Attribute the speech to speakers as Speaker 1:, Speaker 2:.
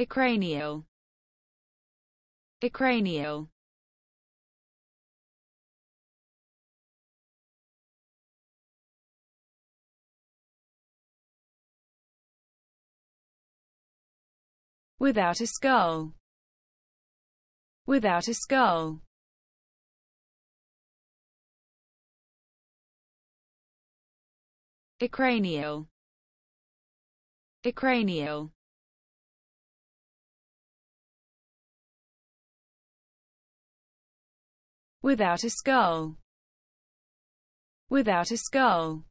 Speaker 1: Acranial. Acranial. Without a skull. Without a skull. Acranial. Acranial. without a skull, without a skull.